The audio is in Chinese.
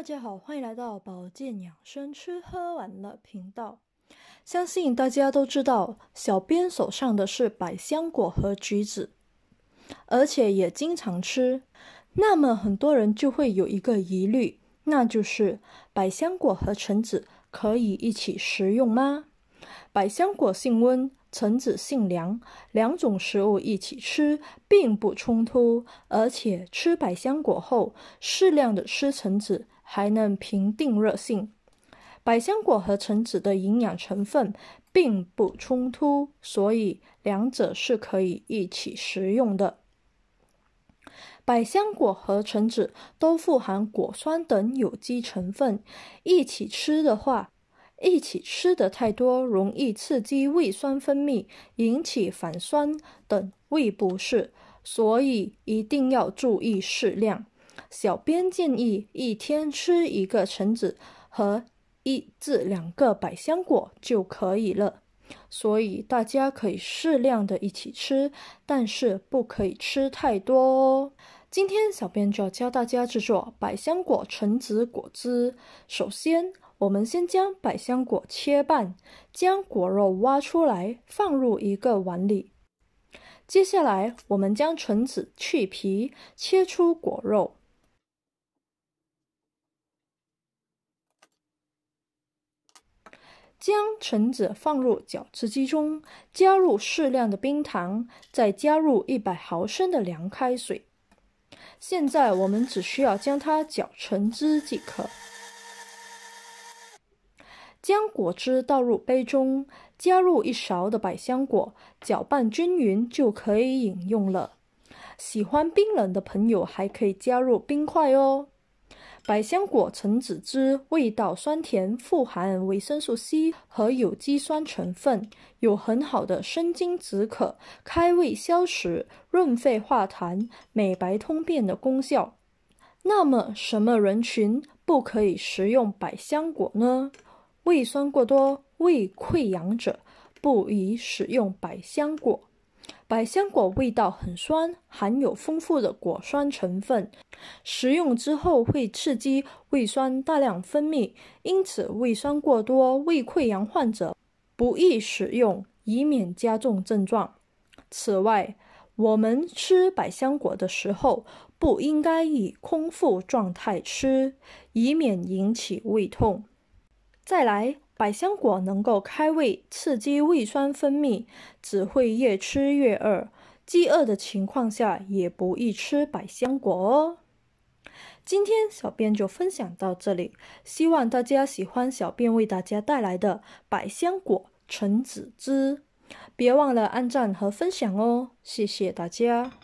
大家好，欢迎来到保健养生、吃喝玩乐频道。相信大家都知道，小编手上的是百香果和橘子，而且也经常吃。那么很多人就会有一个疑虑，那就是百香果和橙子可以一起食用吗？百香果性温，橙子性凉，两种食物一起吃并不冲突，而且吃百香果后适量的吃橙子。还能平定热性。百香果和橙子的营养成分并不冲突，所以两者是可以一起食用的。百香果和橙子都富含果酸等有机成分，一起吃的话，一起吃的太多容易刺激胃酸分泌，引起反酸等胃不适，所以一定要注意适量。小编建议一天吃一个橙子和一至两个百香果就可以了，所以大家可以适量的一起吃，但是不可以吃太多哦。今天小编就要教大家制作百香果橙子果汁。首先，我们先将百香果切半，将果肉挖出来放入一个碗里。接下来，我们将橙子去皮，切出果肉。将橙子放入搅汁机中，加入适量的冰糖，再加入一百毫升的凉开水。现在我们只需要将它搅成汁即可。将果汁倒入杯中，加入一勺的百香果，搅拌均匀就可以饮用了。喜欢冰冷的朋友还可以加入冰块哦。百香果橙子汁味道酸甜，富含维生素 C 和有机酸成分，有很好的生津止渴、开胃消食、润肺化痰、美白通便的功效。那么，什么人群不可以食用百香果呢？胃酸过多、胃溃疡者不宜使用百香果。百香果味道很酸，含有丰富的果酸成分，食用之后会刺激胃酸大量分泌，因此胃酸过多、胃溃疡患者不宜食用，以免加重症状。此外，我们吃百香果的时候不应该以空腹状态吃，以免引起胃痛。再来。百香果能够开胃，刺激胃酸分泌，只会越吃越饿。饥饿的情况下也不宜吃百香果哦。今天小编就分享到这里，希望大家喜欢小编为大家带来的百香果橙子汁，别忘了按赞和分享哦，谢谢大家。